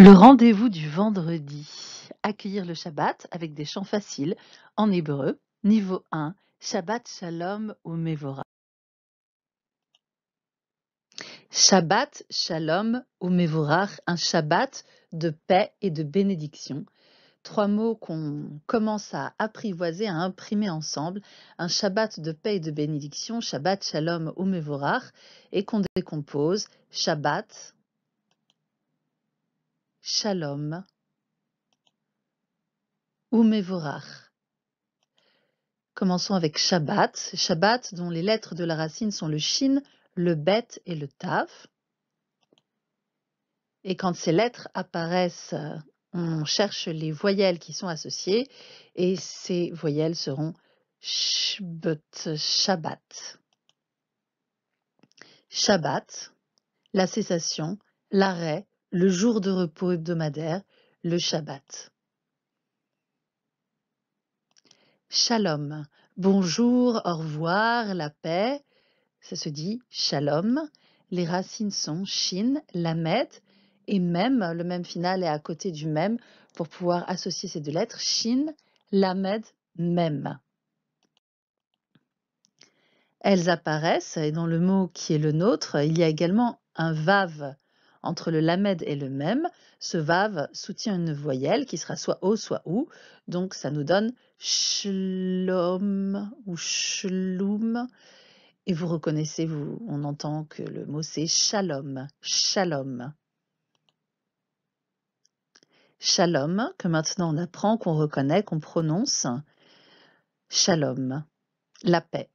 Le rendez-vous du vendredi. Accueillir le Shabbat avec des chants faciles en hébreu. Niveau 1. Shabbat Shalom ou Shabbat Shalom ou un Shabbat de paix et de bénédiction. Trois mots qu'on commence à apprivoiser, à imprimer ensemble. Un Shabbat de paix et de bénédiction, Shabbat Shalom ou et qu'on décompose Shabbat Shalom ou Commençons avec Shabbat, Shabbat dont les lettres de la racine sont le Shin, le Bet et le Tav. Et quand ces lettres apparaissent, on cherche les voyelles qui sont associées et ces voyelles seront Shbet, Shabbat. Shabbat, la cessation, l'arrêt, le jour de repos hebdomadaire, le Shabbat. Shalom. Bonjour, au revoir, la paix. Ça se dit shalom. Les racines sont shin, lamed, et même, le même final est à côté du même pour pouvoir associer ces deux lettres, shin, lamed, même. Elles apparaissent, et dans le mot qui est le nôtre, il y a également un vav entre le lamed et le même, ce vave soutient une voyelle qui sera soit o, soit ou. Donc ça nous donne shlom ou shloum. Et vous reconnaissez, vous, on entend que le mot c'est shalom, shalom. Shalom, que maintenant on apprend, qu'on reconnaît, qu'on prononce. Shalom, la paix.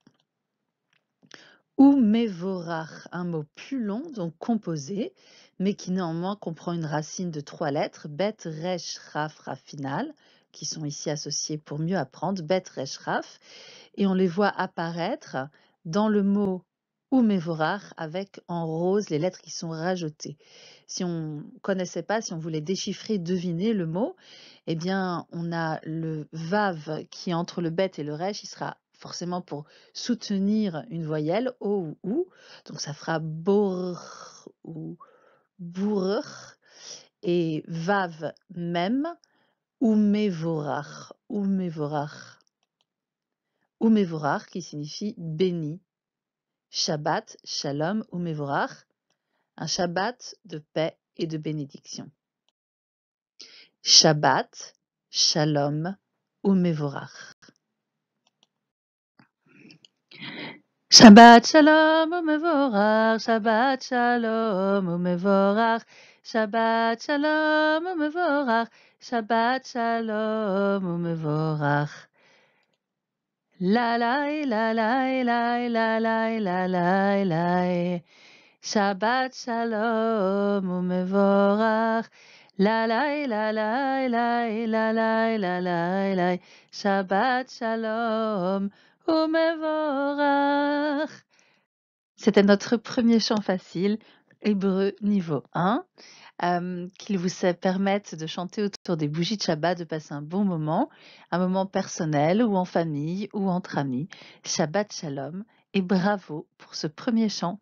Umevorar un mot plus long, donc composé, mais qui néanmoins comprend une racine de trois lettres, bet, resh, raf, final, qui sont ici associées pour mieux apprendre, bet, resh, raf, et on les voit apparaître dans le mot ou umevorar avec en rose les lettres qui sont rajoutées. Si on connaissait pas, si on voulait déchiffrer, deviner le mot, eh bien on a le vav qui entre le bet et le resh, il sera forcément pour soutenir une voyelle, O ou OU. Donc ça fera bourr ou bourr et vav même ou mevorar, ou qui signifie béni. Shabbat, shalom ou un Shabbat de paix et de bénédiction. Shabbat, shalom ou Shabbat shalom umevorach, Shabbat shalom umevorach, Shabbat shalom umevorach, Shabbat shalom umevorach. La la la la la la la la Shabbat shalom umevorach. La la la la la la la la Shabbat shalom c'était notre premier chant facile, hébreu niveau 1, euh, qu'il vous permette de chanter autour des bougies de Shabbat, de passer un bon moment, un moment personnel ou en famille ou entre amis. Shabbat Shalom et bravo pour ce premier chant.